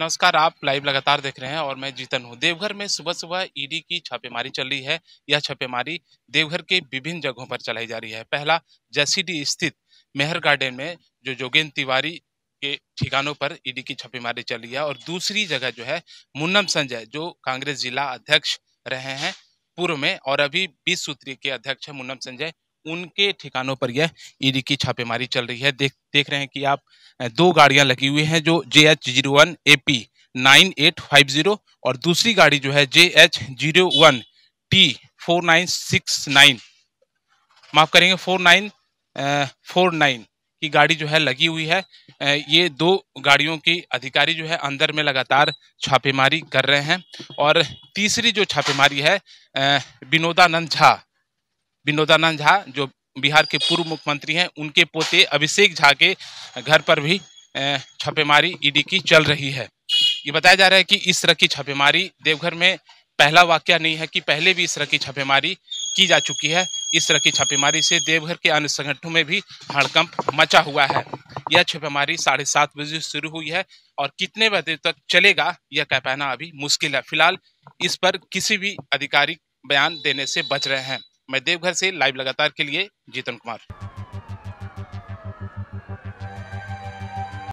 नमस्कार आप लाइव लगातार देख रहे हैं और मैं जीतन हूं देवघर में सुबह सुबह e ईडी की छापेमारी चल रही है यह छापेमारी देवघर के विभिन्न जगहों पर चलाई जा रही है पहला जैसीडी स्थित मेहर गार्डन में जो जोगेंद्र तिवारी के ठिकानों पर ईडी e की छापेमारी चल रही है और दूसरी जगह जो है मुन्नम संजय जो कांग्रेस जिला अध्यक्ष रहे हैं पूर्व में और अभी बीस सूत्रीय के अध्यक्ष है मुन्नम संजय उनके ठिकानों पर यह ईडी की छापेमारी चल रही है देख देख रहे हैं कि आप दो गाड़ियां लगी हुई हैं जो J H zero one A P nine eight five zero और दूसरी गाड़ी जो है J H zero one T four nine six nine माफ करेंगे फोर नाइन फोर नाइन की गाड़ी जो है लगी हुई है ये दो गाड़ियों की अधिकारी जो है अंदर में लगातार छापेमारी कर रहे हैं और तीसरी जो छापेमारी है विनोदानंद झा विनोदानंद झा जो बिहार के पूर्व मुख्यमंत्री हैं उनके पोते अभिषेक झा के घर पर भी छापेमारी ईडी की चल रही है ये बताया जा रहा है कि इस तरह की छापेमारी देवघर में पहला वाक्य नहीं है कि पहले भी इस तरह की छापेमारी की जा चुकी है इस तरह की छापेमारी से देवघर के अन्य संगठनों में भी हड़कंप मचा हुआ है यह छापेमारी साढ़े सात बजे शुरू हुई है और कितने बजे तक चलेगा यह कह पाना अभी मुश्किल है फिलहाल इस पर किसी भी आधिकारिक बयान देने से बच रहे हैं मैं देवघर से लाइव लगातार के लिए जीतन कुमार